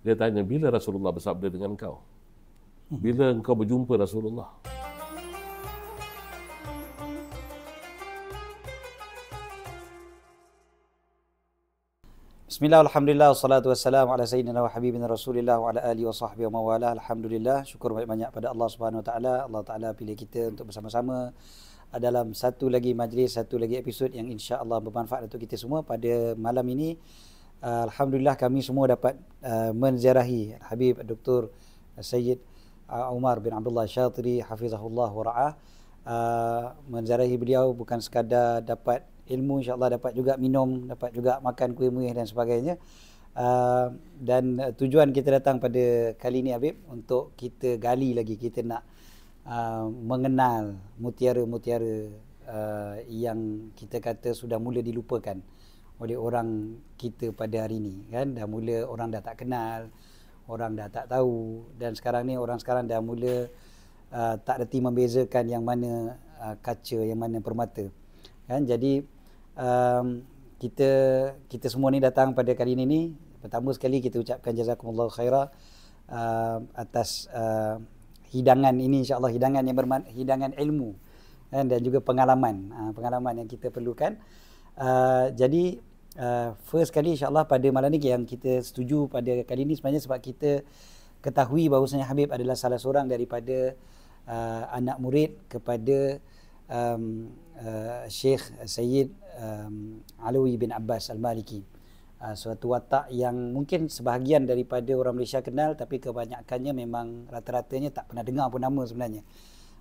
Dia tanya, bila Rasulullah bersabda dengan kau? Hmm. Bila kau berjumpa Rasulullah? Bismillah, Alhamdulillah, Assalatu wassalamu ala sayyidina wa habibina Rasulillah wa ala alihi wa sahbihi wa mawala Alhamdulillah, syukur banyak-banyak pada Allah subhanahu wa ta'ala Allah ta'ala pilih kita untuk bersama-sama dalam satu lagi majlis, satu lagi episod yang insya Allah bermanfaat untuk kita semua pada malam ini Ah, Alhamdulillah kami semua dapat ah, menziarahi Habib Dr. Ah, Sayyid Umar bin Abdullah Syatri Hafizahullah wa ra'ah menziarahi beliau bukan sekadar dapat ilmu insyaAllah dapat juga minum dapat juga makan kuih muih dan sebagainya dan tujuan kita datang pada kali ini Habib untuk kita gali lagi kita nak mengenal mutiara-mutiara yang kita kata sudah mula dilupakan oleh orang kita pada hari ini kan dah mula orang dah tak kenal orang dah tak tahu dan sekarang ni orang sekarang dah mula uh, tak reti membezakan yang mana uh, kaca yang mana permata kan jadi um, kita kita semua ni datang pada kali ini ni pertama sekali kita ucapkan jazakumullah khairah uh, atas uh, hidangan ini insyaallah hidangan yang berman- hidangan ilmu kan dan juga pengalaman uh, pengalaman yang kita perlukan uh, jadi uh, first kali, insyaAllah pada malam ni yang kita setuju pada kali ini sebenarnya sebab kita ketahui bahawa sebenarnya Habib adalah salah seorang daripada uh, anak murid kepada um, uh, ah, Syekh Sayyid um, Alawi bin Abbas Al-Maliki. Uh, suatu watak yang mungkin sebahagian daripada orang Malaysia kenal tapi kebanyakannya memang rata-ratanya tak pernah dengar pun nama sebenarnya.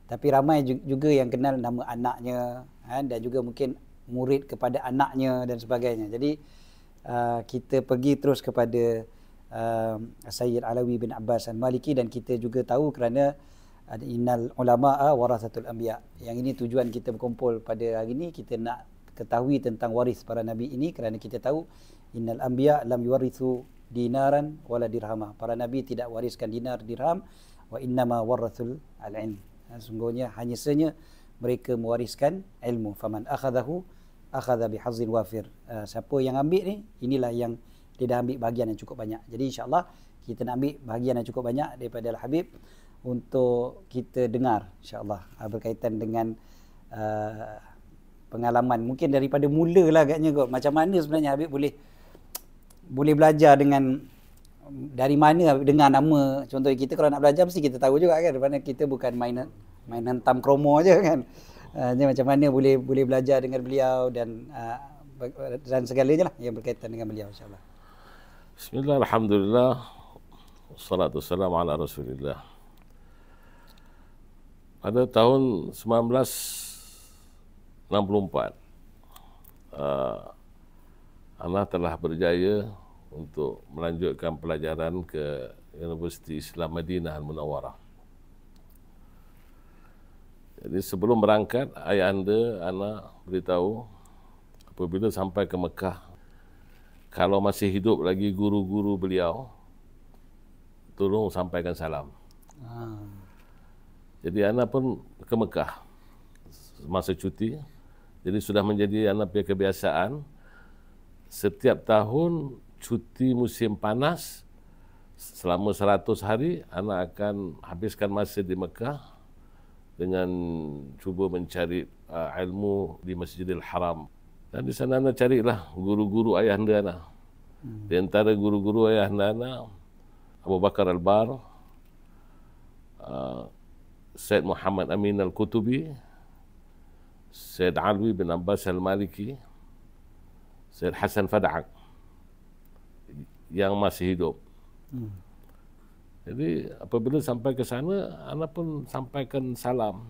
Tapi ramai juga yang kenal nama anaknya kan, dan juga mungkin murid kepada anaknya dan sebagainya. Jadi uh, kita pergi terus kepada uh, Sayyid Alawi bin Abbas al-Maliki dan kita juga tahu kerana ada uh, innal ulama ah, warasatul anbiya. Yang ini tujuan kita berkumpul pada hari ini kita nak ketahui tentang waris para nabi ini kerana kita tahu innal anbiya lam yuwarithu dinaran wala dirhama. Para nabi tidak wariskan dinar dirham wa innama warathul al-ilm. Sungguhnya hanya senya mereka mewariskan ilmu. Faman akhadahu akhadha bihazil wafir. Uh, siapa yang ambil ni, inilah yang dia dah ambil bahagian yang cukup banyak. Jadi insyaAllah kita nak ambil bahagian yang cukup banyak daripada Al-Habib untuk kita dengar insyaAllah eh, berkaitan dengan uh, pengalaman. Mungkin daripada mula lah agaknya kot. Macam mana sebenarnya Habib boleh boleh belajar dengan dari mana dengar nama contoh kita kalau nak belajar mesti kita tahu juga kan daripada kita bukan main main hentam kromo aja kan uh, macam mana boleh boleh belajar dengan beliau dan uh, dan segalanya lah yang berkaitan dengan beliau insyaallah. Bismillah alhamdulillah wassalatu wassalamu ala Rasulillah. Pada tahun 1964 ah uh, Allah telah berjaya untuk melanjutkan pelajaran ke Universiti Islam Madinah Al-Munawarah. Jadi sebelum berangkat, ayah anda, anak beritahu apabila sampai ke Mekah, kalau masih hidup lagi guru-guru beliau, tolong sampaikan salam. Ha. Jadi anak pun ke Mekah masa cuti. Jadi sudah menjadi anak punya kebiasaan setiap tahun cuti musim panas selama 100 hari anak akan habiskan masa di Mekah dengan cuba mencari uh, ilmu di Masjidil Haram. Dan di sana anda carilah guru-guru ayah anda anak. Lah. Hmm. Di antara guru-guru ayah anda anak, Abu Bakar Al-Bar, uh, ah, Syed Muhammad Amin Al-Qutubi, Syed Alwi bin Abbas Al-Maliki, Syed Hasan Fada'ak yang masih hidup. Hmm. Jadi apabila sampai ke sana, Ana pun sampaikan salam.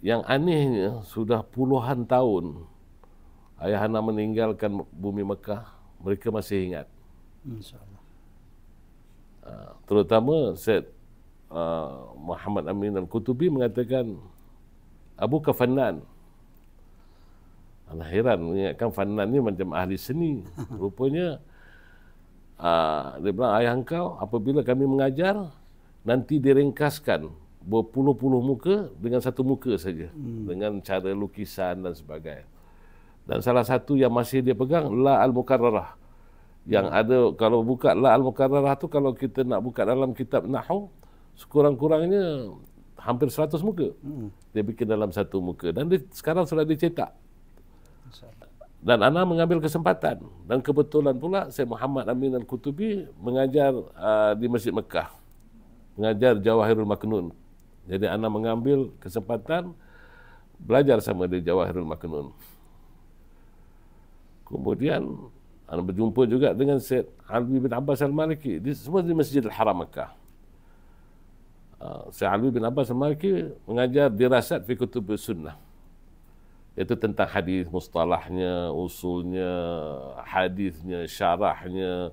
Yang anehnya, sudah puluhan tahun ayah Ana meninggalkan bumi Mekah, mereka masih ingat. InsyaAllah. Ah, terutama Syed ah, Muhammad Amin Al-Qutubi mengatakan, Abu Kafanan, Ana heran mengingatkan Fannan ni macam ahli seni. Rupanya, Uh, dia bilang, ayah engkau apabila kami mengajar, nanti direngkaskan berpuluh-puluh muka dengan satu muka saja. Hmm. Dengan cara lukisan dan sebagainya. Dan salah satu yang masih dia pegang, La Al-Mukarrarah. Yang hmm. ada, kalau buka La Al-Mukarrarah tu kalau kita nak buka dalam kitab Nahu, sekurang-kurangnya hampir 100 muka. Hmm. Dia bikin dalam satu muka. Dan dia, sekarang sudah dicetak dan Ana mengambil kesempatan dan kebetulan pula Syed Muhammad Amin Al-Qutubi mengajar uh, di Masjid Mekah mengajar Jawahirul Maknun jadi Ana mengambil kesempatan belajar sama dia Jawahirul Maknun kemudian Ana berjumpa juga dengan Syed Alwi bin Abbas Al-Maliki di, semua di Masjid Al-Haram Mekah uh, ah, Syed Alwi bin Abbas Al-Maliki mengajar dirasat fi kutubu sunnah itu tentang hadis mustalahnya usulnya hadisnya syarahnya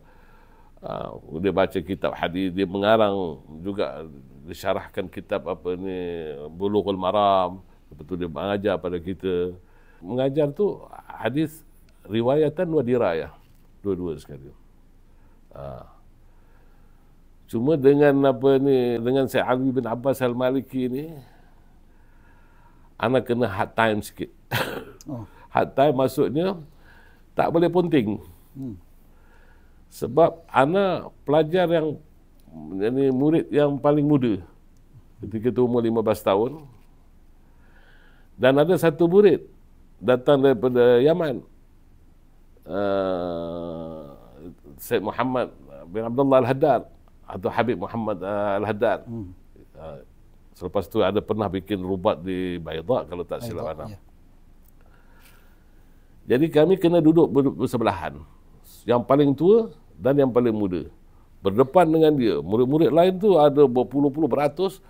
uh, dia baca kitab hadis dia mengarang juga disyarahkan kitab apa ni bulughul maram betul dia mengajar pada kita mengajar tu hadis riwayatan wa dirayah dua-dua sekali uh, cuma dengan apa ni dengan Syekh Alwi bin Abbas Al-Maliki ni anak kena hard time sikit Oh. Hard time maksudnya tak boleh ponting. Hmm. Sebab anak pelajar yang ini murid yang paling muda ketika itu umur 15 tahun dan ada satu murid datang daripada Yaman uh, eh, Syed Muhammad bin Abdullah Al-Haddad atau Habib Muhammad eh, Al-Haddad hmm. uh, selepas itu ada pernah bikin rubat di Baidak kalau tak silap anak yeah. Jadi kami kena duduk bersebelahan. Yang paling tua dan yang paling muda. Berdepan dengan dia. Murid-murid lain tu ada berpuluh-puluh beratus.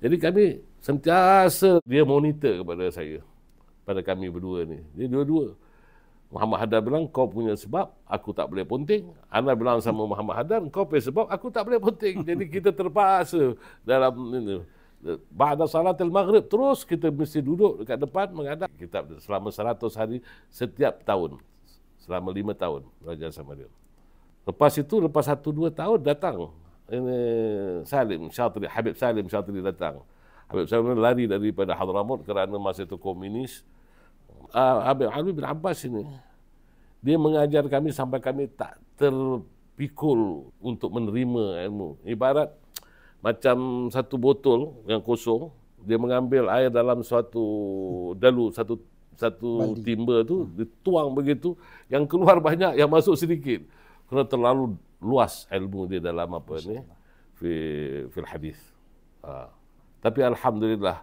Jadi kami sentiasa dia monitor kepada saya. Pada kami berdua ni. Dia dua-dua. Muhammad Hadar bilang, kau punya sebab, aku tak boleh ponting. Anak bilang sama Muhammad Hadar, kau punya sebab, aku tak boleh ponting. Jadi kita terpaksa dalam ini. Bada salat maghrib terus kita mesti duduk dekat depan menghadap kitab selama seratus hari setiap tahun selama lima tahun belajar sama dia. Lepas itu lepas satu dua tahun datang ini Salim Syatri Habib Salim Syatri datang. Habib Salim lari daripada Hadramaut kerana masa itu komunis. Uh, Habib Ali bin Abbas ini dia mengajar kami sampai kami tak terpikul untuk menerima ilmu. Ibarat macam satu botol yang kosong dia mengambil air dalam suatu dalu satu satu Bali. timba tu hmm. dituang begitu yang keluar banyak yang masuk sedikit kerana terlalu luas ilmu dia dalam apa ni fi fi hadis ha. tapi alhamdulillah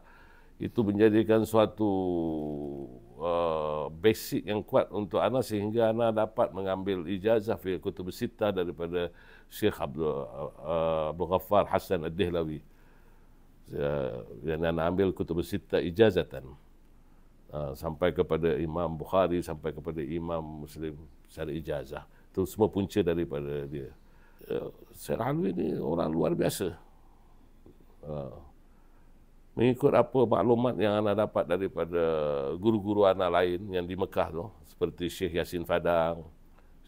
itu menjadikan suatu uh, basic yang kuat untuk ana sehingga ana dapat mengambil ijazah fi kutub sitah daripada الشيخ عبد عبد الغفار حسن الدهلوي يعني انا عامل كتب السته اجازه sampai kepada Imam Bukhari, sampai kepada Imam Muslim secara ijazah. Itu semua punca daripada dia. Ya, Syed Alwi ini orang luar biasa. Uh, mengikut apa maklumat yang anda dapat daripada guru-guru anak lain yang di Mekah tu, seperti Syekh Yasin Fadang,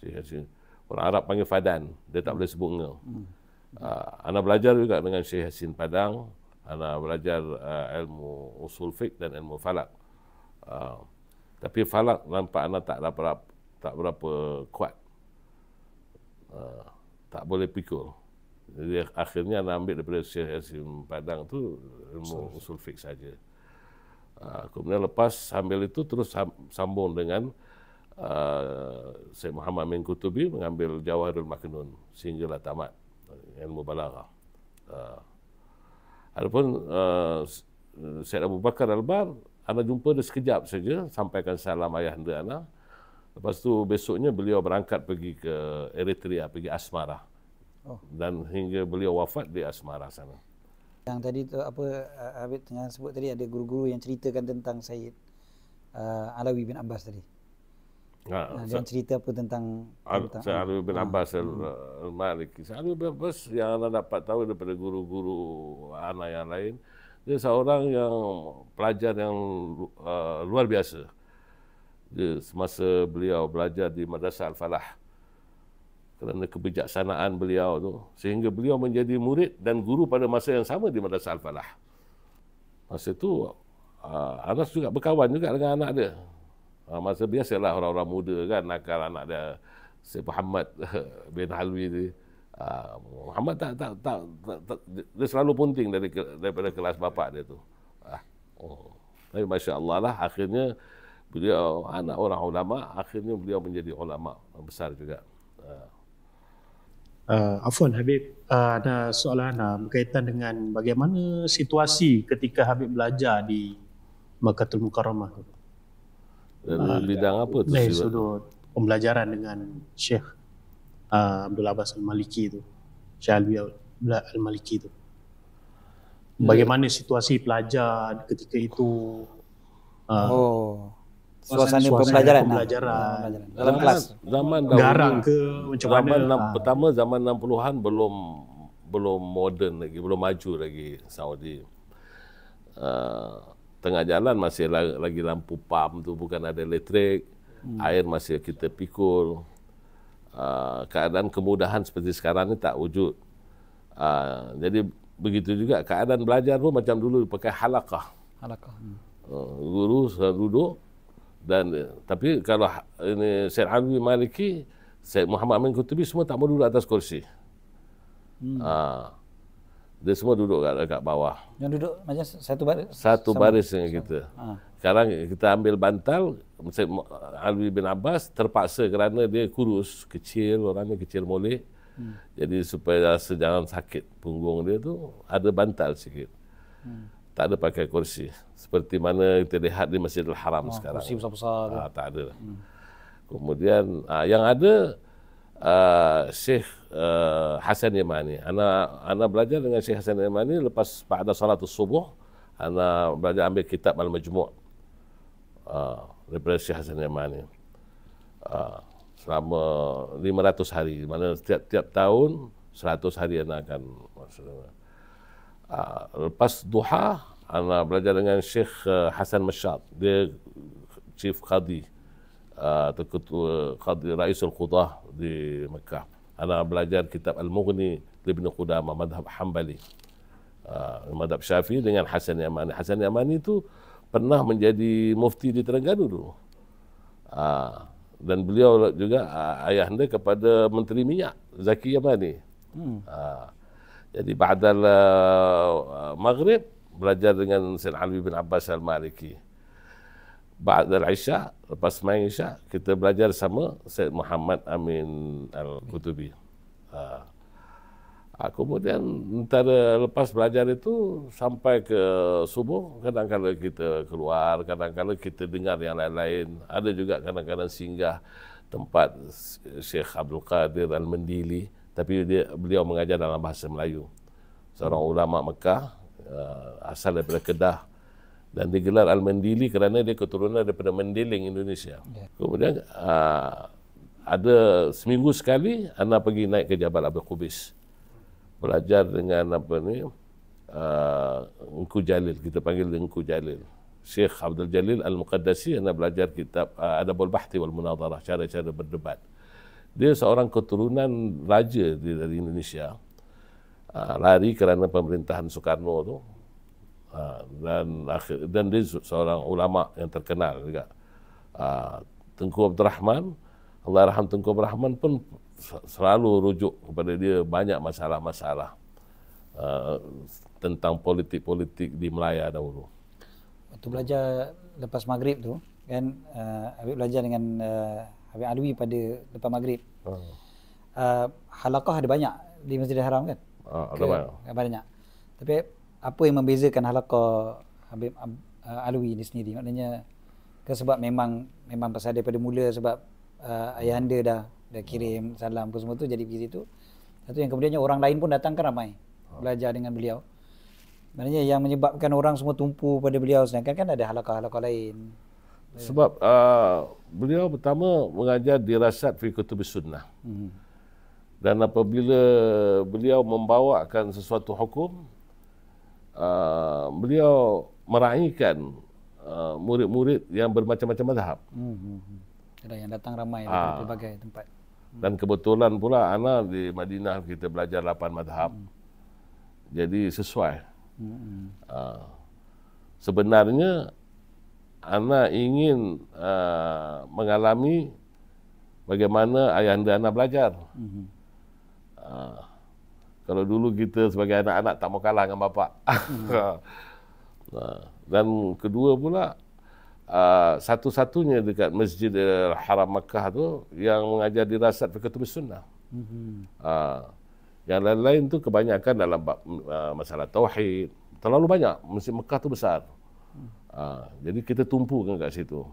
Syekh Yasin, Orang Arab panggil Fadan. Dia tak hmm. boleh sebut ngel. Uh, hmm. ah, ana belajar juga dengan Syekh Hasin Padang. Ana belajar uh, ilmu usul fiqh dan ilmu falak. Uh, tapi falak nampak ana tak berapa, tak berapa kuat. Uh, tak boleh pikul. Jadi akhirnya ana ambil daripada Syekh Hasin Padang tu ilmu usul fiqh saja. Uh, kemudian lepas sambil itu terus sambung dengan uh, ah, Syed Muhammad Amin Qutubi mengambil Jawahirul Maknun sehinggalah tamat ilmu balagha. Uh, ah. adapun uh, ah, Syed Abu Bakar Al-Bar, anak jumpa dia sekejap saja, sampaikan salam ayah anda anak. Lepas tu besoknya beliau berangkat pergi ke Eritrea, pergi Asmara. Oh. Dan hingga beliau wafat di Asmara sana. Yang tadi tu apa Habib tengah sebut tadi ada guru-guru yang ceritakan tentang Syed uh, Alawi bin Abbas tadi. Ha, nah, dia cerita apa tentang Saya Arif bin Abbas Al-Maliki. Hmm. Eh, saya Arif bin Abbas yang anda dapat tahu daripada guru-guru anak yang lain. Dia seorang yang pelajar yang uh, luar biasa. Dia semasa beliau belajar di Madrasah Al-Falah. Kerana kebijaksanaan beliau tu Sehingga beliau menjadi murid dan guru pada masa yang sama di Madrasah Al-Falah. Masa tu uh, Anas juga berkawan juga dengan anak dia. Uh, masa biasalah orang-orang muda kan nakal anak dia Syed Muhammad bin Halwi ni. Uh, Muhammad tak tak, tak tak tak dia selalu punting dari ke, daripada kelas bapa dia tu. Uh, oh. Tapi masya-Allah lah akhirnya beliau anak orang ulama akhirnya beliau menjadi ulama besar juga. Uh, Afwan Habib, uh, ada soalan uh, berkaitan dengan bagaimana situasi ketika Habib belajar di Makatul Mukarramah. Dalam uh, bidang apa tu? Dari sudut pembelajaran dengan Syekh uh, ah, Abdul Abbas Al-Maliki tu. Syekh Alwi Al-Maliki tu. Bagaimana situasi pelajar ketika itu? Uh, oh. Suasana, pembelajaran. pembelajaran. Dalam kelas. Zaman dahulu. Garang ke macam zaman mana? Ha. Pertama zaman 60-an belum belum moden lagi, belum maju lagi Saudi. Uh, tengah jalan masih lagi lampu pam tu bukan ada elektrik hmm. air masih kita pikul uh, keadaan kemudahan seperti sekarang ni tak wujud uh, jadi begitu juga keadaan belajar pun macam dulu pakai halakah halakah hmm. uh, guru selalu duduk dan tapi kalau ha-, ini Syekh Alwi Maliki Syekh Muhammad Amin Qutubi semua tak mau duduk atas kursi hmm. uh, dia semua duduk kat, kat bawah. Yang duduk macam satu baris? Satu sama, baris dengan sama. kita. Ah. Ha. Sekarang kita ambil bantal, Alwi bin Abbas terpaksa kerana dia kurus, kecil, orangnya kecil molek. Hmm. Jadi supaya rasa jangan sakit punggung dia tu, ada bantal sikit. Hmm. Tak ada pakai kursi. Seperti mana kita lihat di Masjidil Haram oh, sekarang. Kursi besar-besar. Ha, tak ada. Hmm. Kemudian ha, yang ada, uh, Syekh uh, Hasan Yamani. Ana ana belajar dengan Syekh Hasan Yamani lepas pada salat subuh ana belajar ambil kitab Al-Majmu' uh, Syekh Hasan Yamani. Uh, selama 500 hari mana setiap tiap tahun 100 hari ana akan maksudnya uh, lepas duha ana belajar dengan Syekh Hasan Mashad dia chief qadi atau ah, ketua Qadri Raisul Qudah di Mekah. Ana belajar kitab Al-Mughni Ibn Qudama Madhab Hanbali. Uh, Madhab Syafi'i dengan Hasan Yamani. Hasan Yamani itu pernah menjadi mufti di Terengganu dulu. Uh, dan beliau juga uh, anda kepada Menteri Minyak, Zaki Yamani. Hmm. Uh, jadi, ba'dal uh, Maghrib, belajar dengan Sayyid Ali bin Abbas Al-Maliki. Ba'adal Aisyah, lepas main Aisyah, kita belajar sama Syed Muhammad Amin Al-Qutubi. Ha. ha. Kemudian antara lepas belajar itu sampai ke subuh, kadang-kadang kita keluar, kadang-kadang kita dengar yang lain-lain. Ada juga kadang-kadang singgah tempat Syekh Abdul Qadir Al-Mendili, tapi dia, beliau mengajar dalam bahasa Melayu. Seorang ulama Mekah, ha, asal daripada Kedah, dan digelar Al-Mandili kerana dia keturunan daripada Mandiling Indonesia. Yeah. Kemudian uh, ada seminggu sekali Ana pergi naik ke Jabal Abu Qubis belajar dengan apa ni uh, Engku Jalil kita panggil Engku Jalil. Syekh Abdul Jalil Al-Muqaddasi Ana belajar kitab uh, Adabul Bahti wal Munadharah cara-cara berdebat. Dia seorang keturunan raja dari Indonesia. Uh, lari kerana pemerintahan Soekarno tu ha, dan akhir, dan dia seorang ulama yang terkenal juga ha, Tengku Abdul Rahman Allah Rahman Tengku Abdul Rahman pun selalu rujuk kepada dia banyak masalah-masalah ha, tentang politik-politik di Melaya dahulu waktu belajar lepas maghrib tu kan uh, Habib belajar dengan uh, Habib Alwi pada lepas maghrib uh, halakah ada banyak di Masjidil Haram kan? Ah, ada banyak. banyak. Tapi apa yang membezakan halaqa Habib uh, Alwi ini sendiri maknanya ke sebab memang memang pasal daripada mula sebab uh, ayahanda dah dah kirim salam pun semua tu jadi pergi situ satu yang kemudiannya orang lain pun datang kan ramai oh. belajar dengan beliau maknanya yang menyebabkan orang semua tumpu pada beliau sedangkan kan ada halaqa-halaqa lain sebab uh, beliau pertama mengajar dirasat fi kutub sunnah hmm. dan apabila beliau membawakan sesuatu hukum Ah, beliau meraihkan uh, murid-murid yang bermacam-macam mazhab. Hmm. hmm, hmm. Ada yang datang ramai dari berbagai ah. tempat. Hmm. Dan kebetulan pula ana di Madinah kita belajar lapan mazhab. Hmm. Jadi sesuai. Hmm. Uh, sebenarnya ana ingin uh, mengalami bagaimana ayah anda ana belajar. Hmm. Uh, kalau dulu kita sebagai anak-anak tak mau kalah dengan bapak. Hmm. nah, dan kedua pula ah, satu-satunya dekat Masjid Al-Haram Makkah tu yang mengajar dirasat fikih sunnah. Hmm. Ah, yang lain-lain tu kebanyakan dalam ah, masalah tauhid. Terlalu banyak Masjid Makkah tu besar. Hmm. jadi kita tumpukan kat situ.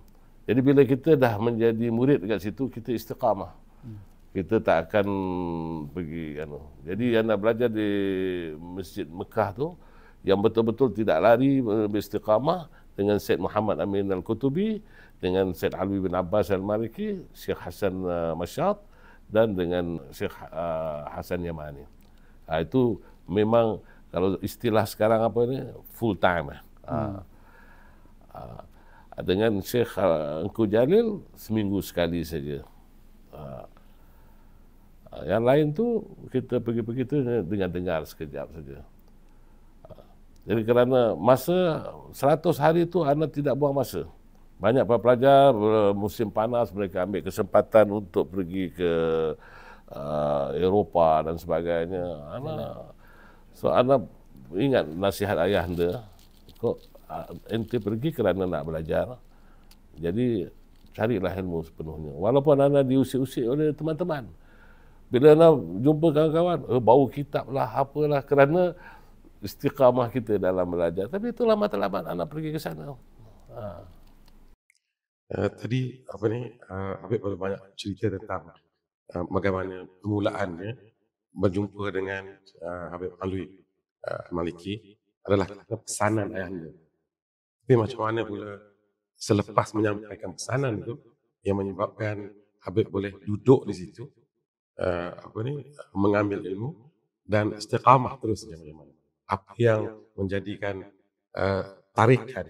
Jadi bila kita dah menjadi murid dekat situ kita istiqamah. Hmm kita tak akan pergi anu. Jadi yang nak belajar di Masjid Mekah tu yang betul-betul tidak lari eh, beristiqamah dengan Syed Muhammad Amin Al-Qutubi, dengan Syed Alwi bin Abbas Al-Maliki, Syekh Hasan eh, Mashat dan dengan Syekh eh, Hasan Yamani. Ha, itu memang kalau istilah sekarang apa ni full time. Ha. Ha. Dengan Syekh Engku Jalil seminggu sekali saja. Ha. Yang lain tu kita pergi begitu dengan dengar sekejap saja. Jadi kerana masa 100 hari tu anak tidak buang masa. Banyak pelajar eh, musim panas mereka ambil kesempatan untuk pergi ke uh, Eropah dan sebagainya. Anak so anak ingat nasihat ayah anda. Kok eh, ente pergi kerana nak belajar. Jadi carilah ilmu sepenuhnya. Walaupun anak diusik-usik oleh teman-teman. Bila nak jumpa kawan-kawan, eh, bau kitab lah, apalah. Kerana istiqamah kita dalam belajar. Tapi itu lama lambat anak pergi ke sana. Ha. Uh, tadi apa ni uh, eh, Abik boleh banyak cerita tentang uh, bagaimana permulaannya berjumpa dengan uh, Abik Alwi uh, Maliki adalah pesanan ayahnya. Tapi macam mana pula selepas menyampaikan pesanan itu yang menyebabkan Abik boleh duduk di situ uh, apa ni mengambil ilmu dan istiqamah terus apa yang menjadikan uh, tarikan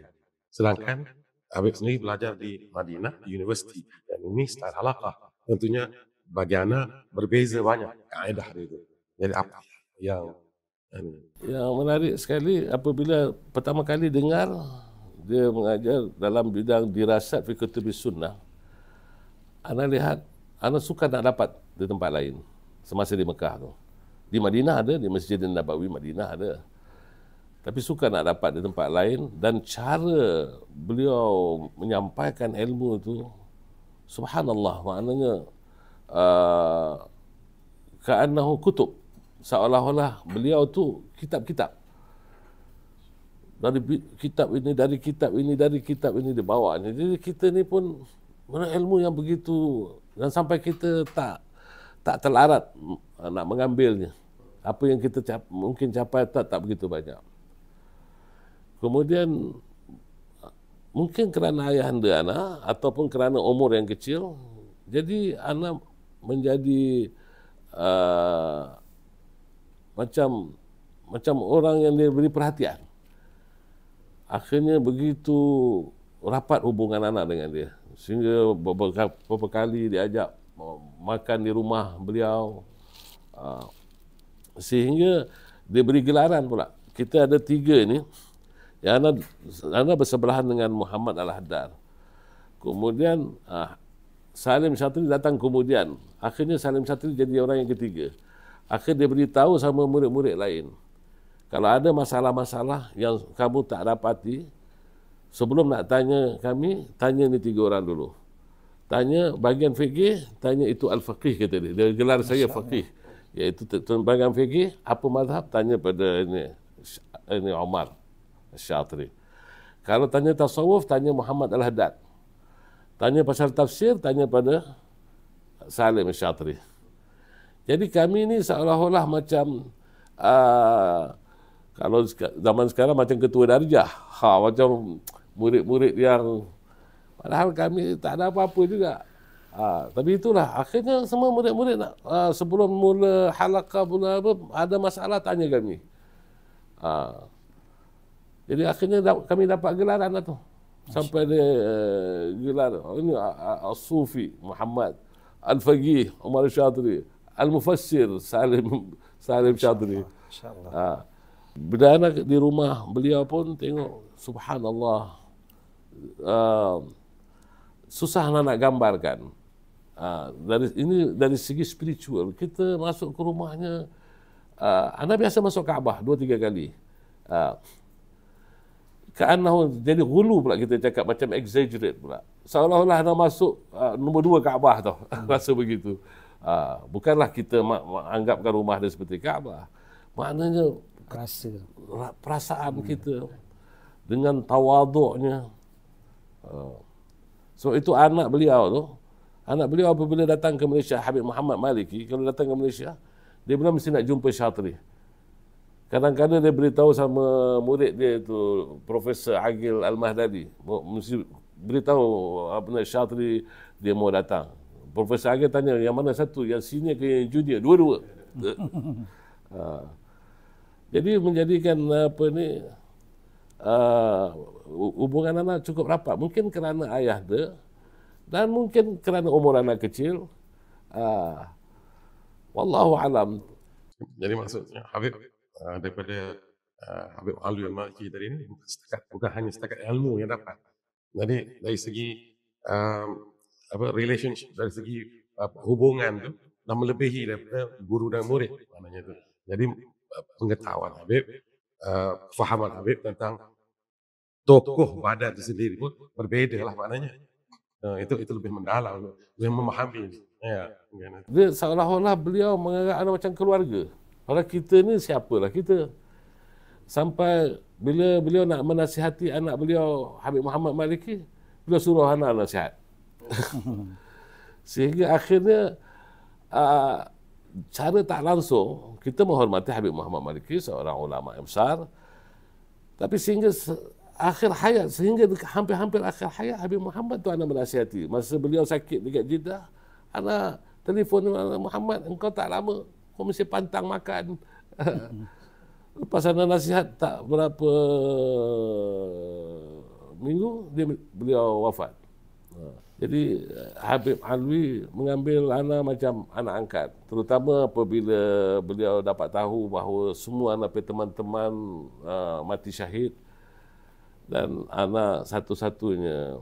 sedangkan Habib sendiri belajar di Madinah di universiti dan ini secara halakah tentunya bagi Ana berbeza banyak kaedah itu jadi apa yang yang menarik sekali apabila pertama kali dengar dia mengajar dalam bidang dirasat fikir tubi sunnah anda lihat Ana suka nak dapat di tempat lain semasa di Mekah tu. Di Madinah ada, di Masjid Nabawi Madinah ada. Tapi suka nak dapat di tempat lain dan cara beliau menyampaikan ilmu itu subhanallah maknanya uh, keannahu kutub seolah-olah beliau tu kitab-kitab dari kitab ini dari kitab ini dari kitab ini dibawa jadi kita ni pun mana ilmu yang begitu dan sampai kita tak tak terlarat nak mengambilnya apa yang kita cap, mungkin capai tak tak begitu banyak kemudian mungkin kerana ayah anda ana ataupun kerana umur yang kecil jadi anak menjadi uh, macam macam orang yang diberi perhatian akhirnya begitu rapat hubungan anak dengan dia sehingga beberapa kali diajak makan di rumah beliau ah, sehingga dia beri gelaran pula kita ada tiga ni yang anda, anda bersebelahan dengan Muhammad al hadar kemudian ah, Salim Satri datang kemudian akhirnya Salim Satri jadi orang yang ketiga akhirnya dia beritahu sama murid-murid lain kalau ada masalah-masalah yang kamu tak dapati sebelum nak tanya kami, tanya ni tiga orang dulu. Tanya bahagian fikih, tanya itu al-faqih kata dia. Dia gelar Masya saya faqih. Iaitu bahagian fikih, apa mazhab, tanya pada ini, ini Omar Syatri. Kalau tanya tasawuf, tanya Muhammad Al-Haddad. Tanya pasal tafsir, tanya pada Salim Syatri. Jadi kami ni seolah-olah macam uh, kalau zaman sekarang macam ketua darjah. Ha, macam murid-murid yang padahal kami tak ada apa-apa juga. Ha, tapi itulah akhirnya semua murid-murid nak ha, sebelum mula halaqah bulan apa ada masalah tanya kami. Ha, jadi akhirnya da- kami dapat gelaran lah tu. Sampai dia uh, gelar oh, ini Sufi Muhammad Al-Faqih Umar Syadri Al-Mufassir Salim Salim Syadri. Insya-Allah. Ha. Berdana di rumah beliau pun tengok subhanallah. Um, susah nak, lah nak gambarkan uh, dari ini dari segi spiritual kita masuk ke rumahnya uh, anda biasa masuk Kaabah dua tiga kali uh, jadi gulu, pula kita cakap macam exaggerate pula seolah-olah anda masuk uh, nombor dua Kaabah tau hmm. rasa begitu uh, bukanlah kita anggapkan rumah dia seperti Kaabah maknanya rasa perasaan hmm. kita dengan tawaduknya Oh. So itu anak beliau tu. Anak beliau apabila datang ke Malaysia Habib Muhammad Maliki kalau datang ke Malaysia dia benar mesti nak jumpa Syatri. Kadang-kadang dia beritahu sama murid dia tu Profesor Agil Al-Mahdadi mesti beritahu apa Syatri dia mau datang. Profesor Agil tanya yang mana satu yang senior ke yang junior dua-dua. Ah. Jadi menjadikan apa ni uh, hubungan anak cukup rapat. Mungkin kerana ayah dia dan mungkin kerana umur anak kecil. Uh, Wallahu alam. Jadi maksudnya Habib uh, daripada uh, Habib Alwi Maki tadi ini setakat, bukan hanya setakat ilmu yang dapat. Jadi dari segi um, apa relationship dari segi uh, hubungan tu dah melebihi daripada guru dan murid Jadi pengetahuan Habib, uh, fahaman Habib tentang tokoh badan itu sendiri pun berbeda lah maknanya. Uh, itu itu lebih mendalam, lebih memahami. Ya. ya. Dia seolah-olah beliau menganggap anak macam keluarga. Kalau kita ni siapalah kita. Sampai bila beliau nak menasihati anak beliau Habib Muhammad Maliki, beliau suruh anak nasihat. Sehingga akhirnya cara tak langsung kita menghormati Habib Muhammad Maliki seorang ulama yang besar. Tapi sehingga akhir hayat sehingga hampir-hampir akhir hayat Habib Muhammad tu anak menasihati masa beliau sakit dekat Jeddah anak telefon anak Muhammad engkau tak lama kau mesti pantang makan lepas anak nasihat tak berapa minggu dia beliau wafat ha. jadi Habib Alwi mengambil anak macam anak angkat terutama apabila beliau dapat tahu bahawa semua anak teman-teman ha, mati syahid dan anak satu-satunya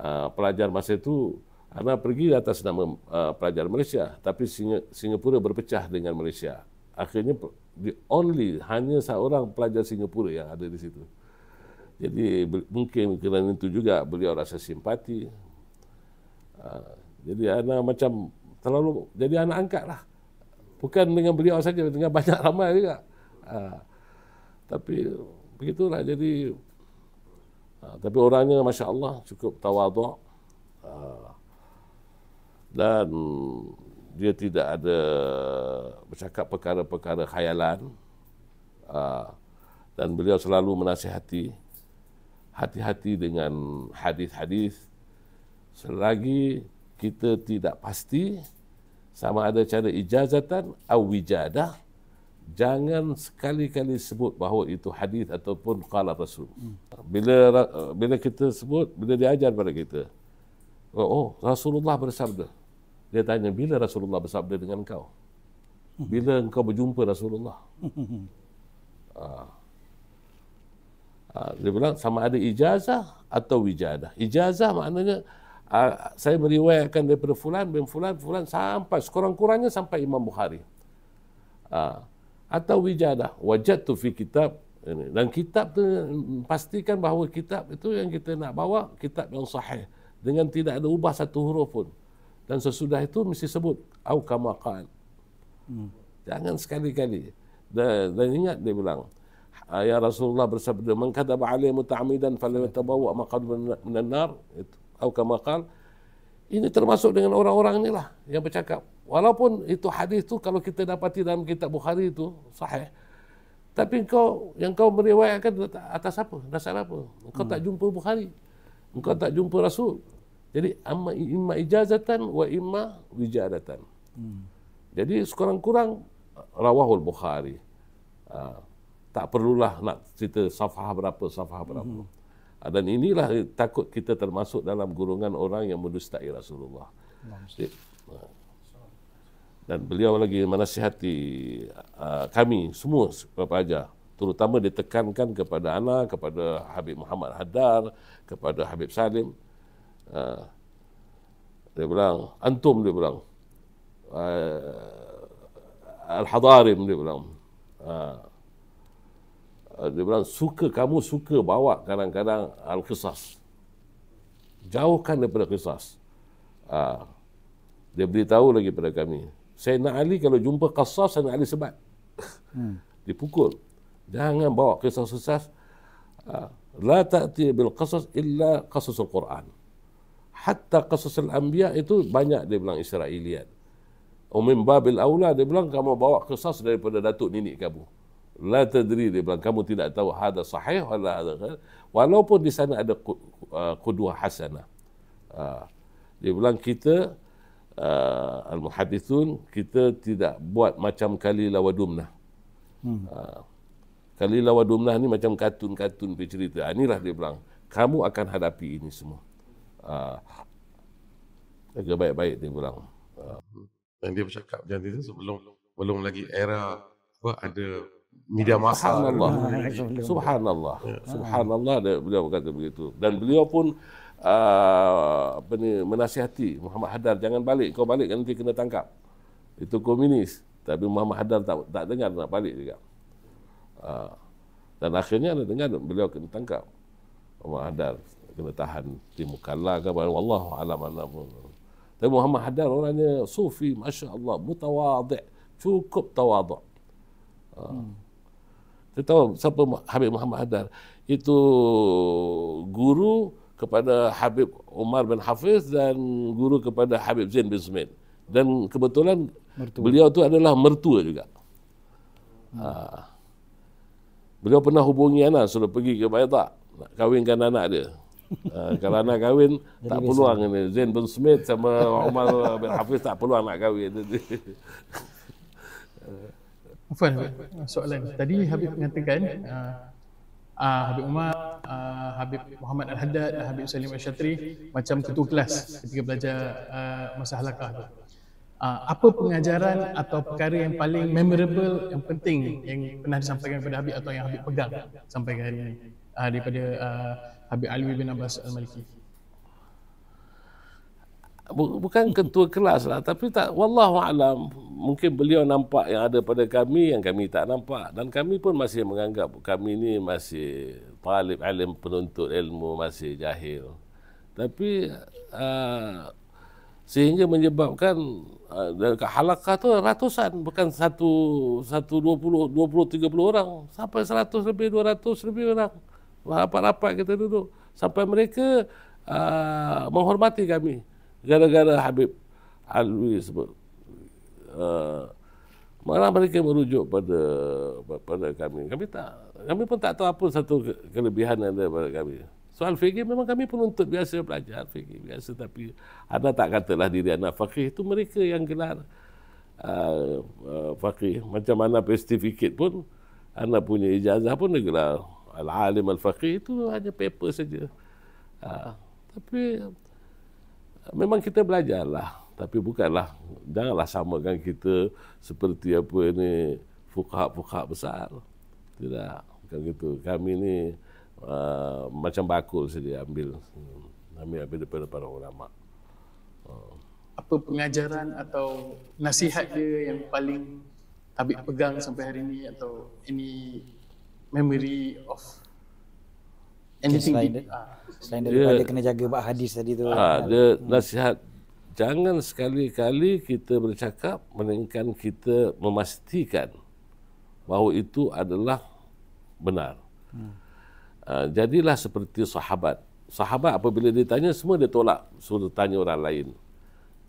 uh, pelajar masa itu anak pergi atas nama uh, pelajar Malaysia tapi Singapura berpecah dengan Malaysia akhirnya the only hanya seorang pelajar Singapura yang ada di situ jadi mungkin kerana itu juga beliau rasa simpati uh, jadi anak macam terlalu jadi anak angkat lah bukan dengan beliau saja dengan banyak ramai juga uh, tapi begitulah jadi Ha, tapi orangnya Masya Allah cukup tawaduk ha, dan dia tidak ada bercakap perkara-perkara khayalan ha, dan beliau selalu menasihati hati-hati dengan hadis-hadis selagi kita tidak pasti sama ada cara ijazatan atau wijadah jangan sekali-kali sebut bahawa itu hadis ataupun qala rasul. Hmm. Bila eh, bila kita sebut, bila diajar pada kita. Oh, oh, Rasulullah bersabda. Dia tanya, bila Rasulullah bersabda dengan kau? Hmm. Bila engkau berjumpa Rasulullah? Ah. Ah, dia bilang, sama ada ijazah atau wijadah. Ijazah maknanya, ah, saya meriwayatkan daripada fulan bin fulan, fulan sampai, sekurang-kurangnya sampai Imam Bukhari. Haa atau wijadah wajad tu fi kitab dan kitab tu pastikan bahawa kitab itu yang kita nak bawa kitab yang sahih dengan tidak ada ubah satu huruf pun dan sesudah itu mesti sebut au kama qal hmm. jangan sekali-kali dan, dan ingat dia bilang ha, ya Rasulullah bersabda man kadaba alaihi muta'midan falyatabawa maqad minan nar itu au kama qal ini termasuk dengan orang-orang ni lah yang bercakap. Walaupun itu hadis tu kalau kita dapati dalam kitab Bukhari itu sahih. Tapi kau yang kau meriwayatkan atas apa? Dasar apa? Kau hmm. tak jumpa Bukhari. Kau tak jumpa Rasul. Jadi amma imma ijazatan wa imma wijadatan. Hmm. Jadi sekurang-kurang rawahul Bukhari. Uh, tak perlulah nak cerita safah berapa, safah berapa. Hmm. Ah, dan inilah takut kita termasuk dalam gurungan orang yang mendustai Rasulullah. Ah. Dan beliau lagi menasihati ah, kami semua sebab aja terutama ditekankan kepada Ana, kepada Habib Muhammad Hadar, kepada Habib Salim. Dia bilang, antum dia bilang, al-hadarim dia bilang, Eh, dia bilang suka kamu suka bawa kadang-kadang al-qisas. Jauhkan daripada qisas. Uh, ah, dia beritahu lagi pada kami. Sayyidina Ali kalau jumpa qisas Sayyidina Ali sebat. Hmm. Dipukul. Jangan bawa qisas-qisas. Uh, ah, la ta'ti bil qisas illa qisas al-Quran. Hatta qisas al-anbiya itu banyak dia bilang Israiliyat. Umim babil aula dia bilang kamu bawa qisas daripada datuk nenek kamu la tadri dia bilang kamu tidak tahu hada sahih wala hada walaupun di sana ada qudwa uh, hasanah uh, dia bilang kita uh, al muhaddithun kita tidak buat macam kali lawadumnah hmm. uh, kali lawadumnah ni macam kartun-kartun bercerita uh, ah, inilah dia bilang kamu akan hadapi ini semua uh, baik-baik dia bilang uh, dan dia bercakap jadi sebelum belum lagi era apa ada media massa subhanallah subhanallah ya. subhanallah beliau berkata begitu dan beliau pun uh, apa ni menasihati Muhammad Hadar jangan balik kau balik nanti kena tangkap itu komunis tapi Muhammad Hadar tak tak dengar nak balik juga uh, dan akhirnya dia dengar beliau kena tangkap Muhammad Hadar kena tahan di mukalla ke bahawa Allah alam ala tapi Muhammad Hadar orangnya sufi masya-Allah mutawadhi cukup tawaduk Hmm. Kita hmm. tahu siapa Habib Muhammad Hadar. Itu guru kepada Habib Umar bin Hafiz dan guru kepada Habib Zain bin Zmin. Dan kebetulan mertua. beliau itu adalah mertua juga. Hmm. Ha. Beliau pernah hubungi anak suruh pergi ke tak nak kahwinkan anak dia. Uh, kalau anak kahwin Jadi tak peluang ini Zain bin Smith sama Umar bin Hafiz tak peluang nak kahwin. Puan, soalan. Tadi Habib mengatakan uh, uh, Habib Umar, uh, Habib Muhammad Al-Haddad Habib Salim Al-Shatri macam ketua kelas ketika belajar uh, masa halakah tu. Uh, apa pengajaran atau perkara yang paling memorable yang penting yang pernah disampaikan kepada Habib atau yang Habib pegang sampai ke hari ini uh, daripada uh, Habib Alwi bin Abbas Al-Maliki? bukan ketua kelas lah tapi tak wallahu alam mungkin beliau nampak yang ada pada kami yang kami tak nampak dan kami pun masih menganggap kami ni masih talib alim penuntut ilmu masih jahil tapi uh, sehingga menyebabkan dan uh, halakah tu ratusan bukan satu satu dua puluh dua puluh tiga puluh orang sampai seratus lebih dua ratus lebih orang rapat-rapat kita duduk sampai mereka uh, menghormati kami gara-gara Habib Alwi sebut uh, malah mereka merujuk pada pada kami kami tak kami pun tak tahu apa satu kelebihan ada pada kami soal fikih memang kami penuntut biasa belajar fikih biasa tapi anda tak katalah diri anda fakih itu mereka yang gelar uh, uh, fakih macam mana certificate pun anda punya ijazah pun dia gelar al-alim al-fakih itu hanya paper saja uh, tapi memang kita belajarlah tapi bukanlah janganlah samakan kita seperti apa ini fukah-fukah besar tidak bukan gitu kami ni uh, macam bakul saja ambil kami hmm, ambil daripada para ulama uh. apa pengajaran atau nasihat dia yang paling tabik pegang sampai hari ini atau ini memory of anything okay, ah. selain, di, selain daripada dia, kena jaga bab hadis tadi tu. Ha, dia hmm. nasihat jangan sekali-kali kita bercakap melainkan kita memastikan bahawa itu adalah benar. Hmm. Uh, jadilah seperti sahabat. Sahabat apabila ditanya semua dia tolak suruh tanya orang lain.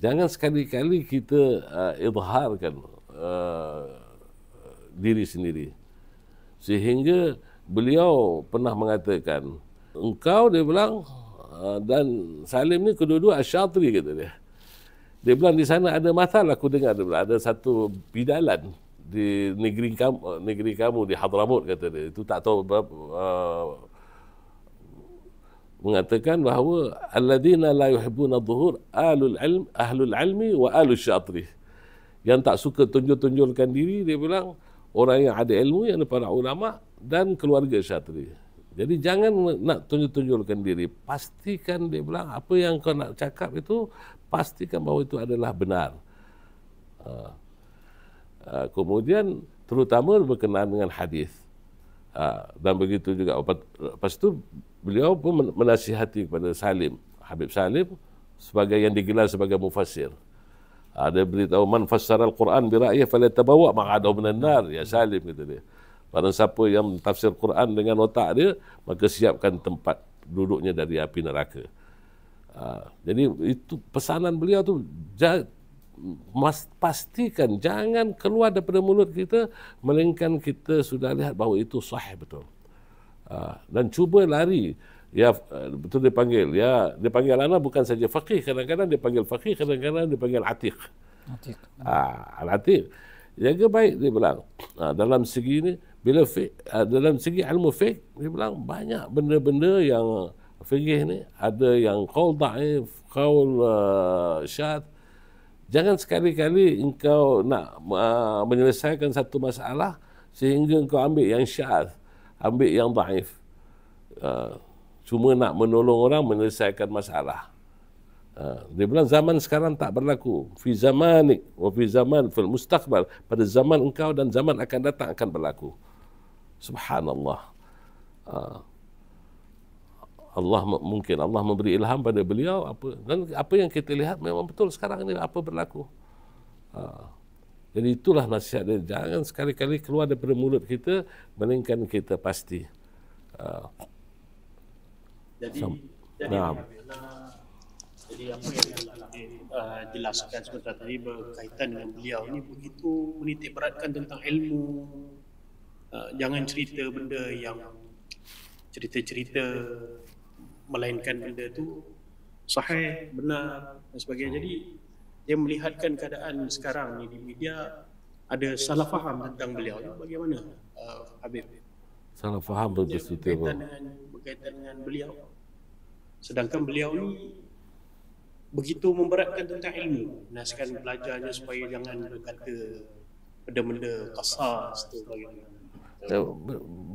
Jangan sekali-kali kita uh, izharkan uh, diri sendiri. Sehingga beliau pernah mengatakan engkau dia bilang ah, dan Salim ni kedua-dua asyatri kata dia dia bilang di sana ada masalah aku dengar dia bilang ada satu bidalan di negeri kamu, negeri kamu di Hadramut kata dia itu tak tahu berapa, ah, mengatakan bahawa alladina la yuhibbuna dhuhur alul ilm ahlul ilmi wa alul syatri yang tak suka tunjuk-tunjukkan diri dia bilang orang yang ada ilmu yang para ulama dan keluarga syatria. Jadi jangan nak tunjuk-tunjukkan diri. Pastikan dia bilang apa yang kau nak cakap itu pastikan bahawa itu adalah benar. Ah. Ah, kemudian terutama berkenaan dengan hadis. Ah, dan begitu juga lepas itu beliau pun menasihati kepada Salim, Habib Salim sebagai yang digelar sebagai mufassir ada beritahu man fassara al-Quran bi ra'yi falyatabawa ma'ada min an-nar ya salim kata dia barang siapa yang tafsir Quran dengan otak dia maka siapkan tempat duduknya dari api neraka ha, jadi itu pesanan beliau tu mas, pastikan jangan keluar daripada mulut kita melainkan kita sudah lihat bahawa itu sahih betul ha, dan cuba lari Ya betul dia panggil. Ya dia panggil ana bukan saja fakih. kadang-kadang dia panggil faqih, kadang-kadang dia panggil Atik. Atiq. Ah, ha, al atik. Yang baik dia bilang. Ah, dalam segi ini bila fi, ah, dalam segi ilmu fiqh dia bilang banyak benda-benda yang fiqh ni ada yang qaul taif, qaul uh, syad. Jangan sekali-kali engkau nak uh, menyelesaikan satu masalah sehingga engkau ambil yang syad, ambil yang taif. Uh, cuma nak menolong orang menyelesaikan masalah. Ha, dia bilang zaman sekarang tak berlaku. Fi zamanik wa fi zaman fil mustaqbal. Pada zaman engkau dan zaman akan datang akan berlaku. Subhanallah. Ha, Allah mungkin Allah memberi ilham pada beliau apa dan apa yang kita lihat memang betul sekarang ini apa berlaku. Ha, jadi itulah nasihat dia. Jangan sekali-kali keluar daripada mulut kita melainkan kita pasti. Ha, jadi so, jadi nah. jadi apa yang Allah eh, uh, jelaskan sebentar tadi berkaitan dengan beliau ni begitu menitik beratkan tentang ilmu uh, jangan cerita benda yang cerita-cerita melainkan benda tu sahih benar dan sebagainya jadi dia melihatkan keadaan sekarang ni di media ada salah faham tentang beliau bagaimana uh, Habib salah faham berkaitan dengan berkaitan dengan beliau Sedangkan beliau ni begitu memberatkan tentang ilmu. Naskan belajarnya supaya jangan berkata benda-benda kasas tu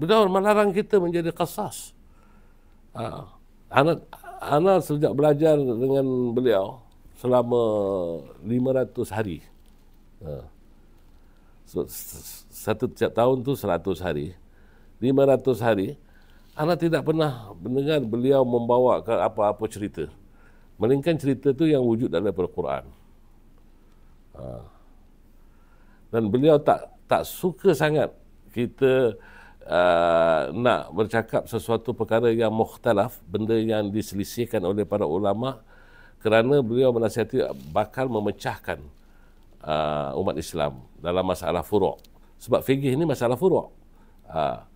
Beliau melarang kita menjadi kasas. Ha. anak Ana sejak belajar dengan beliau selama 500 hari. Ha. So, satu tiap tahun tu 100 hari. 500 hari. Ana tidak pernah mendengar beliau membawakan apa-apa cerita. Melainkan cerita itu yang wujud dalam Al-Quran. Ha. Dan beliau tak tak suka sangat kita uh, nak bercakap sesuatu perkara yang mukhtalaf, benda yang diselisihkan oleh para ulama kerana beliau menasihati bakal memecahkan uh, umat Islam dalam masalah furuk. Sebab fikih ini masalah furuk. Uh, ha.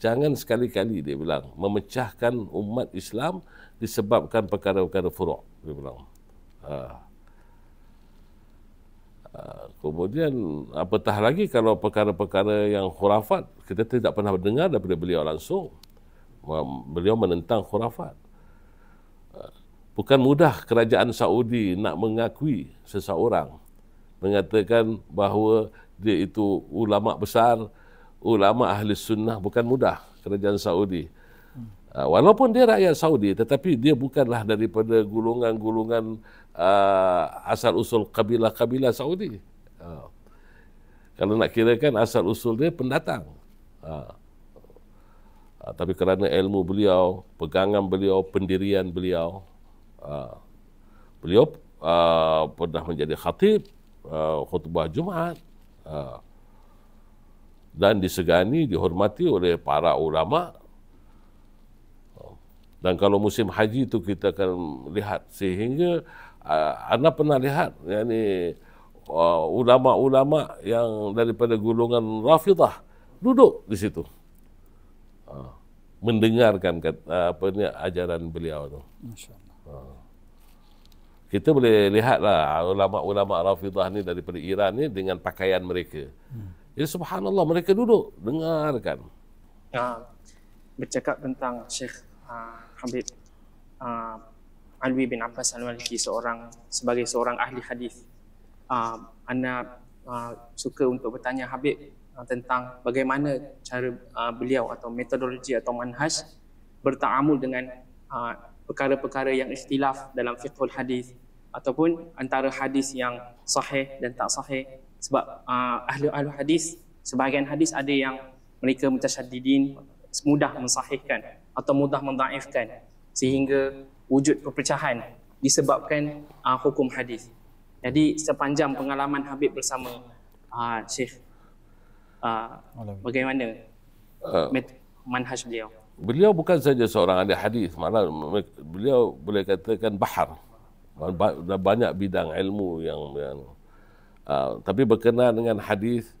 Jangan sekali-kali dia bilang memecahkan umat Islam disebabkan perkara-perkara furuk dia bilang. Ha. Ha. Kemudian apatah lagi kalau perkara-perkara yang khurafat kita tidak pernah dengar daripada beliau langsung. Beliau menentang khurafat. Ha. Bukan mudah kerajaan Saudi nak mengakui seseorang mengatakan bahawa dia itu ulama besar, ulama ahli sunnah bukan mudah kerajaan Saudi. Ah, walaupun dia rakyat Saudi tetapi dia bukanlah daripada gulungan-gulungan uh, asal usul kabilah-kabilah Saudi. Uh, kalau nak kira kan asal usul dia pendatang. Uh, uh, tapi kerana ilmu beliau, pegangan beliau, pendirian beliau, uh, beliau uh, pernah menjadi khatib uh, khutbah Jumaat. Uh, dan disegani dihormati oleh para ulama dan kalau musim haji itu kita akan lihat sehingga uh, ah, anda pernah lihat yakni uh, ah, ulama-ulama yang daripada golongan rafidah duduk di situ uh, mendengarkan kata, uh, apa ni ajaran beliau tu kita boleh lihatlah ulama-ulama Rafidah ni daripada Iran ni dengan pakaian mereka. Hmm. Jadi subhanallah mereka duduk dengarkan. Ya, bercakap tentang Syekh uh, Habib uh, Alwi bin Abbas Al-Maliki seorang sebagai seorang ahli hadis. Uh, anda uh, suka untuk bertanya Habib uh, tentang bagaimana cara uh, beliau atau metodologi atau manhaj bertaamul dengan uh, perkara-perkara yang ikhtilaf dalam fiqhul hadis ataupun antara hadis yang sahih dan tak sahih sebab uh, ahli ahli hadis sebahagian hadis ada yang mereka mutasyaddidin mudah mensahihkan atau mudah mendhaifkan sehingga wujud perpecahan disebabkan uh, hukum hadis. Jadi sepanjang pengalaman Habib bersama uh, Syekh uh, bagaimana uh, manhaj beliau? Beliau bukan saja seorang ahli hadis, malah beliau boleh katakan bahar. Banyak bidang ilmu yang, yang Ah, tapi berkenaan dengan hadis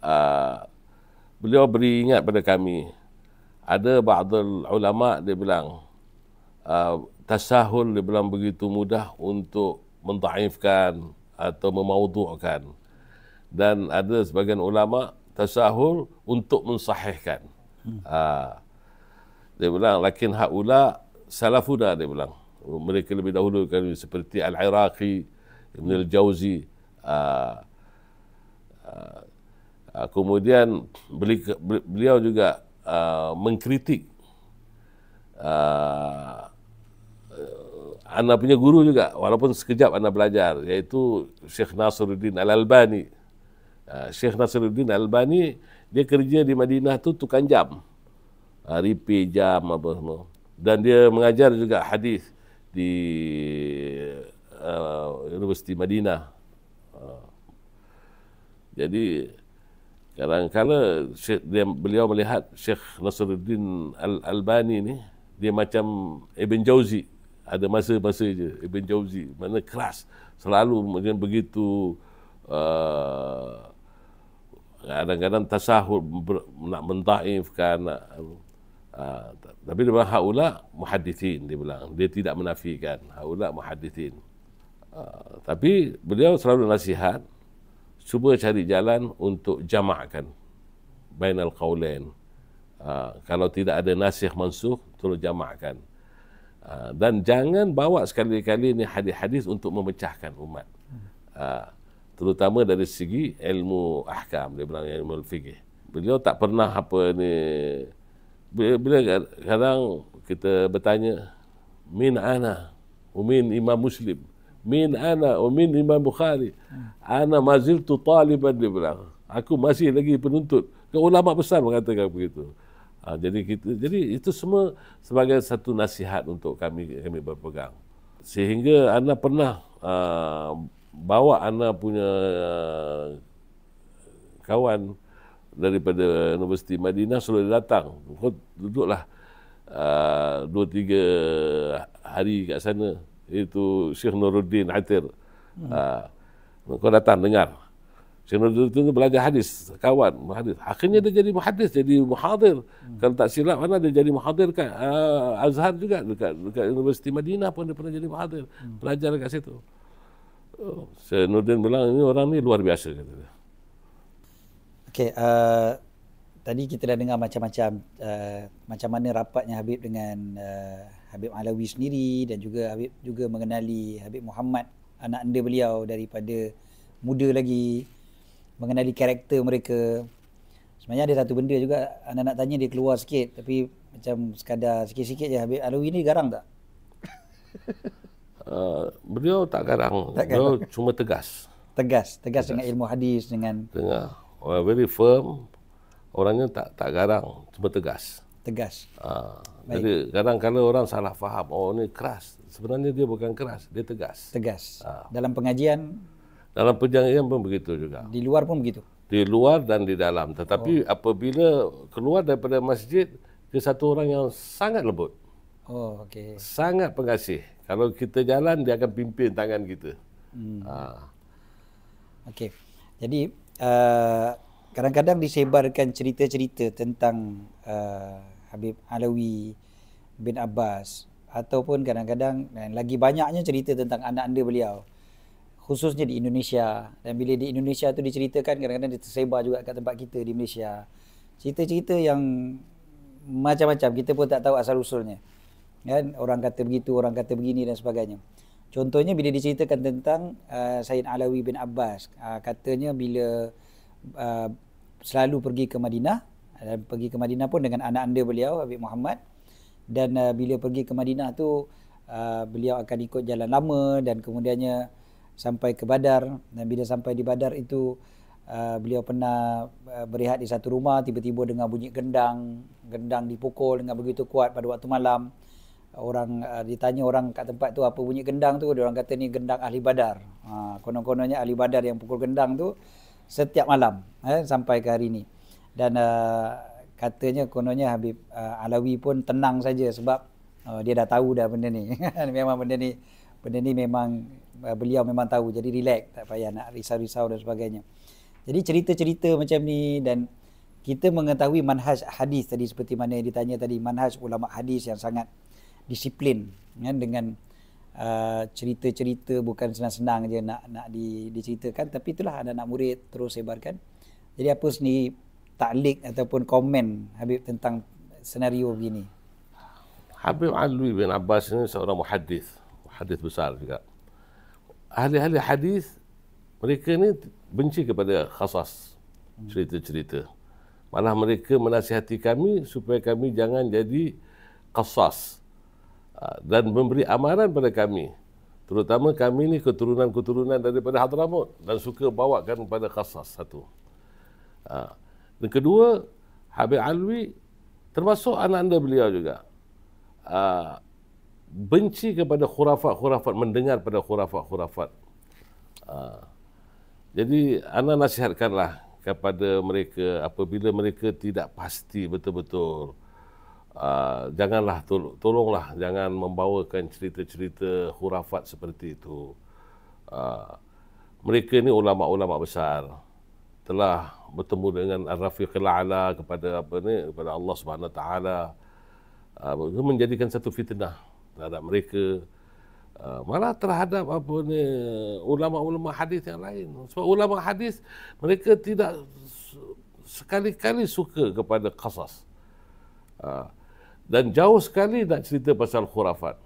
uh, beliau beri ingat pada kami ada ba'dul ulama dia bilang uh, tasahul dia bilang begitu mudah untuk mentaifkan atau memaudukkan dan ada sebagian ulama tasahul untuk mensahihkan hmm. uh, dia bilang lakin haula salafuna dia bilang mereka lebih dahulu kami seperti al-iraqi ibn al-jauzi Ah, ah, kemudian beliau juga ah, mengkritik anak punya guru juga walaupun sekejap anak belajar iaitu Syekh Nasruddin Al-Albani uh, Syekh Nasruddin Al-Albani dia kerja di Madinah tu tukang jam hari uh, pi jam apa semua dan dia mengajar juga hadis di uh, Universiti Madinah jadi kadang-kadang dia, beliau melihat Syekh Nasruddin Al-Albani ni dia macam Ibn Jauzi ada masa-masa je Ibn Jauzi mana keras selalu macam begitu uh, kadang-kadang tasahur ber, nak mentaifkan nak uh, tapi dia bilang haula muhaddithin dia bilang dia tidak menafikan haula muhadithin uh, tapi beliau selalu nasihat cuba cari jalan untuk jamakkan bainal qaulain uh, ah, kalau tidak ada nasikh mansuh, terus jamakkan uh, dan jangan bawa sekali-kali ni hadis-hadis untuk memecahkan umat uh, terutama dari segi ilmu ahkam dia bilang ilmu fikih beliau tak pernah apa ni bila kadang kita bertanya min ana umin imam muslim Min ana, انا ومين امام بخاري انا ما زلت طالبا لبلاغ aku masih lagi penuntut ke ulama besar mengatakan begitu ha, jadi kita jadi itu semua sebagai satu nasihat untuk kami kami berpegang sehingga ana pernah uh, bawa ana punya uh, kawan daripada Universiti Madinah selalu datang kau duduklah uh, dua tiga hari kat sana itu Syekh Nuruddin Atir. Hmm. Uh, ah, kau datang dengar. Syekh Nuruddin itu belajar hadis, kawan hadis. Akhirnya dia jadi muhadis, jadi muhadir. Hmm. Kalau tak silap mana dia jadi muhadir kan uh, Azhar juga dekat, dekat Universiti Madinah pun dia pernah jadi muhadir. Hmm. Belajar dekat situ. Uh, oh, Syekh Nuruddin bilang ini orang ni luar biasa kata Okay, uh, tadi kita dah dengar macam-macam uh, macam mana rapatnya Habib dengan uh, Habib Alawi sendiri dan juga Habib juga mengenali Habib Muhammad anak anda beliau daripada muda lagi mengenali karakter mereka sebenarnya ada satu benda juga anak nak tanya dia keluar sikit tapi macam sekadar sikit-sikit je Habib Alawi ni garang tak? Uh, beliau tak garang. Tak beliau garang. cuma tegas. tegas. Tegas. Tegas dengan ilmu hadis. Dengan... Tengah. very firm orangnya tak tak garang, cuma tegas. Tegas. Ha. Jadi kadang kala orang salah faham, oh ni keras. Sebenarnya dia bukan keras, dia tegas. Tegas. Ha. Dalam pengajian dalam perjanjian pun begitu juga. Di luar pun begitu. Di luar dan di dalam. Tetapi oh. apabila keluar daripada masjid, dia satu orang yang sangat lembut. Oh, okey. Sangat pengasih. Kalau kita jalan, dia akan pimpin tangan kita. Hmm. Ha. Okey. Jadi, uh, kadang-kadang disebarkan cerita-cerita tentang uh, Habib Alawi bin Abbas ataupun kadang-kadang dan lagi banyaknya cerita tentang anak-anak beliau khususnya di Indonesia dan bila di Indonesia tu diceritakan kadang-kadang dia tersebar juga kat tempat kita di Malaysia cerita-cerita yang macam-macam kita pun tak tahu asal usulnya kan orang kata begitu orang kata begini dan sebagainya contohnya bila diceritakan tentang uh, Said Alawi bin Abbas uh, katanya bila Uh, selalu pergi ke Madinah dan pergi ke Madinah pun dengan anak anda beliau Habib Muhammad dan uh, bila pergi ke Madinah tu uh, beliau akan ikut jalan lama dan kemudiannya sampai ke Badar dan bila sampai di Badar itu uh, beliau pernah uh, berehat di satu rumah tiba-tiba dengar bunyi gendang gendang dipukul dengan begitu kuat pada waktu malam orang uh, ditanya orang kat tempat tu apa bunyi gendang tu dia orang kata ni gendang ahli Badar uh, konon-kononnya ahli Badar yang pukul gendang tu setiap malam eh, sampai ke hari ini. Dan uh, katanya kononnya Habib uh, Alawi pun tenang saja sebab uh, dia dah tahu dah benda ni. memang benda ni benda ni memang uh, beliau memang tahu jadi relax tak payah nak risau-risau dan sebagainya. Jadi cerita-cerita macam ni dan kita mengetahui manhaj hadis tadi seperti mana yang ditanya tadi manhaj ulama hadis yang sangat disiplin dengan uh, cerita-cerita bukan senang-senang je nak nak di, diceritakan tapi itulah ada anak murid terus sebarkan. Jadi apa sendiri taklik ataupun komen Habib tentang senario begini? Habib Alwi bin Abbas ini seorang muhadis, muhadis besar juga. Ahli-ahli hadis mereka ni benci kepada khasas cerita-cerita. Malah mereka menasihati kami supaya kami jangan jadi khasas. Ah, dan memberi amaran kepada kami terutama kami ni keturunan-keturunan daripada Hadramut dan suka bawakan kepada khasas satu ah, dan kedua Habib Alwi termasuk anak anda beliau juga ah, benci kepada khurafat-khurafat mendengar pada khurafat-khurafat jadi anda nasihatkanlah kepada mereka apabila mereka tidak pasti betul-betul uh, janganlah tol- tolonglah jangan membawakan cerita-cerita hurafat seperti itu. Uh, mereka ni ulama-ulama besar telah bertemu dengan Ar-Rafiqul A'la kepada apa ni kepada Allah Subhanahu taala uh, menjadikan satu fitnah terhadap mereka uh, malah terhadap apa ni ulama-ulama hadis yang lain sebab ulama hadis mereka tidak sekali-kali suka kepada qasas uh, dan jauh sekali nak cerita pasal khurafat.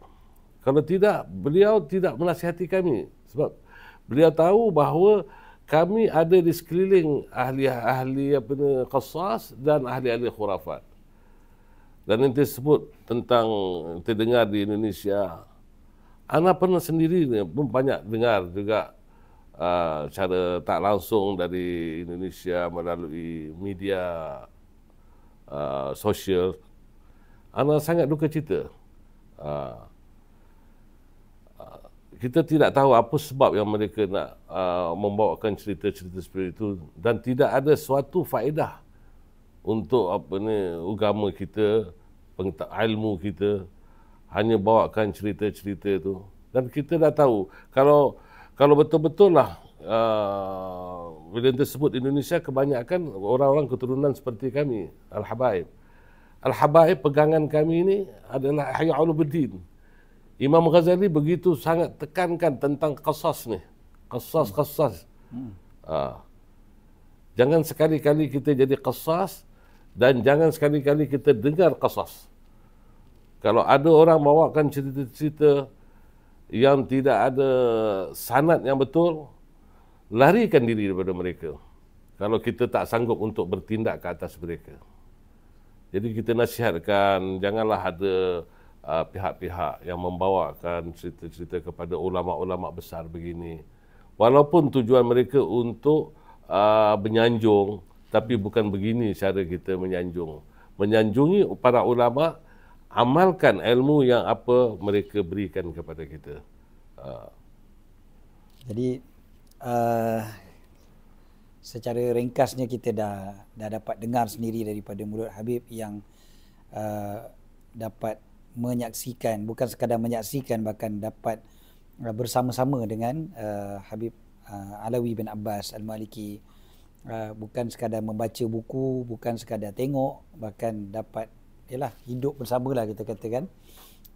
Kalau tidak, beliau tidak menasihati kami. Sebab beliau tahu bahawa kami ada di sekeliling ahli-ahli apa dan ahli-ahli khurafat. Dan yang tersebut tentang terdengar di Indonesia, Anak pernah sendiri pun banyak dengar juga uh, cara tak langsung dari Indonesia melalui media uh, sosial Ana sangat duka cita. Uh, kita tidak tahu apa sebab yang mereka nak uh, membawakan cerita-cerita seperti itu dan tidak ada suatu faedah untuk apa ni agama kita, ilmu kita hanya bawakan cerita-cerita itu dan kita dah tahu kalau kalau betul-betul lah uh, bila tersebut Indonesia kebanyakan orang-orang keturunan seperti kami al-habaib Al-Habaib pegangan kami ini adalah Ahya Ulubuddin. Imam Ghazali begitu sangat tekankan tentang qasas ni. Qasas-qasas. Hmm. Ah. Jangan sekali-kali kita jadi qasas dan jangan sekali-kali kita dengar qasas. Kalau ada orang bawakan cerita-cerita yang tidak ada sanat yang betul, larikan diri daripada mereka. Kalau kita tak sanggup untuk bertindak ke atas mereka. Jadi kita nasihatkan janganlah ada uh, pihak-pihak yang membawakan cerita-cerita kepada ulama-ulama besar begini. Walaupun tujuan mereka untuk uh, menyanjung tapi bukan begini cara kita menyanjung. Menyanjungi para ulama amalkan ilmu yang apa mereka berikan kepada kita. Uh. Jadi uh, secara ringkasnya kita dah dah dapat dengar sendiri daripada mulut Habib yang uh, dapat menyaksikan bukan sekadar menyaksikan bahkan dapat uh, bersama-sama dengan uh, Habib uh, Alawi bin Abbas Al-Maliki uh, bukan sekadar membaca buku bukan sekadar tengok bahkan dapat ialah hidup bersamalah kita katakan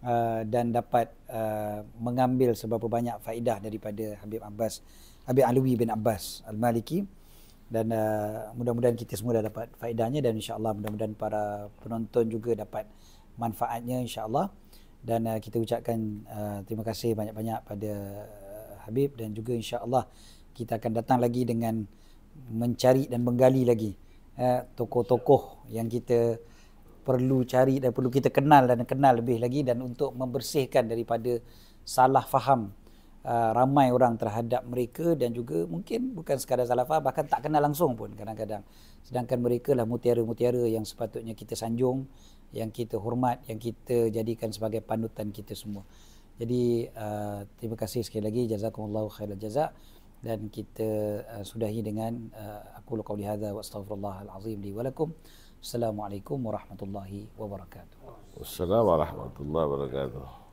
uh, dan dapat uh, mengambil seberapa banyak faedah daripada Habib Abbas Habib Alawi bin Abbas Al-Maliki dan uh, mudah-mudahan kita semua dah dapat faedahnya dan insya Allah mudah-mudahan para penonton juga dapat manfaatnya insya Allah dan uh, kita ucapkan uh, terima kasih banyak-banyak pada uh, Habib dan juga insya Allah kita akan datang lagi dengan mencari dan menggali lagi uh, tokoh-tokoh yang kita perlu cari dan perlu kita kenal dan kenal lebih lagi dan untuk membersihkan daripada salah faham Uh, ramai orang terhadap mereka dan juga mungkin bukan sekadar salah faham bahkan tak kenal langsung pun kadang-kadang sedangkan mereka lah mutiara-mutiara yang sepatutnya kita sanjung yang kita hormat yang kita jadikan sebagai panutan kita semua jadi uh, terima kasih sekali lagi jazakumullahu khairan jazak dan kita uh, sudahi dengan aku uh, qawli wa astaghfirullahal li wa assalamualaikum warahmatullahi wabarakatuh assalamualaikum warahmatullahi wabarakatuh